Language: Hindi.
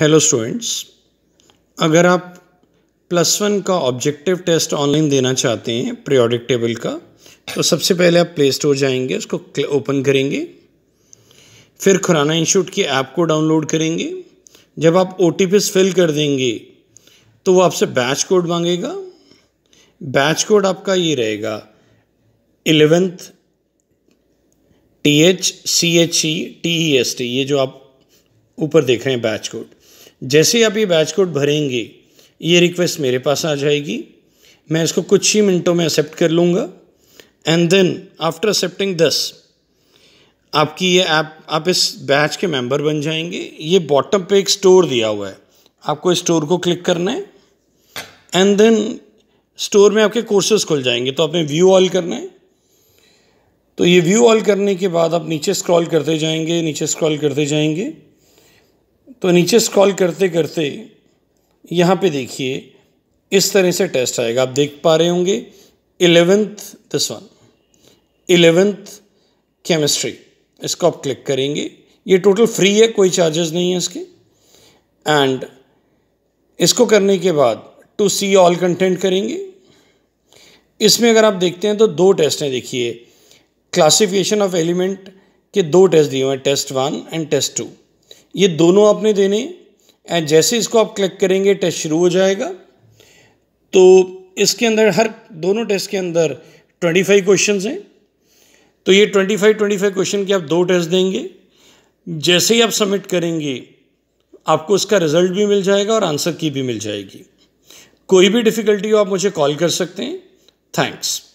हेलो स्टूडेंट्स अगर आप प्लस वन का ऑब्जेक्टिव टेस्ट ऑनलाइन देना चाहते हैं प्रियोडिक टेबल का तो सबसे पहले आप प्ले स्टोर जाएंगे उसको ओपन करेंगे फिर खुराना इंस्टीट्यूट की ऐप को डाउनलोड करेंगे जब आप ओ फिल कर देंगे तो वो आपसे बैच कोड मांगेगा बैच कोड आपका ये रहेगा eleventh T H C H E T E S T ये जो आप ऊपर देख रहे हैं बैच कोड जैसे आप ये बैच कोड भरेंगे ये रिक्वेस्ट मेरे पास आ जाएगी मैं इसको कुछ ही मिनटों में एक्सेप्ट कर लूँगा एंड देन आफ्टर एक्सेप्टिंग दस आपकी ये ऐप आप, आप इस बैच के मेंबर बन जाएंगे ये बॉटम पे एक स्टोर दिया हुआ है आपको इस स्टोर को क्लिक करना है एंड देन स्टोर में आपके कोर्सेज खुल जाएंगे तो आपने व्यू ऑल करना है तो ये व्यू ऑल करने के बाद आप नीचे स्क्रॉल करते जाएंगे नीचे स्क्रॉल करते जाएंगे तो नीचे स्क्रॉल करते करते यहाँ पे देखिए इस तरह से टेस्ट आएगा आप देख पा रहे होंगे eleventh this one eleventh chemistry इसको आप क्लिक करेंगे ये टोटल फ्री है कोई चार्जेस नहीं है इसके एंड इसको करने के बाद टू सी ऑल कंटेंट करेंगे इसमें अगर आप देखते हैं तो दो टेस्ट हैं देखिए क्लासिफिकेशन ऑफ एलिमेंट के दो टेस्ट दिए हुए हैं test one and test two ये दोनों आपने देने एंड जैसे इसको आप क्लिक करेंगे टेस्ट शुरू हो जाएगा तो इसके अंदर हर दोनों टेस्ट के अंदर 25 क्वेश्चन हैं तो ये 25 25 क्वेश्चन के आप दो टेस्ट देंगे जैसे ही आप सबमिट करेंगे आपको उसका रिजल्ट भी मिल जाएगा और आंसर की भी मिल जाएगी कोई भी डिफ़िकल्टी हो आप मुझे कॉल कर सकते हैं थैंक्स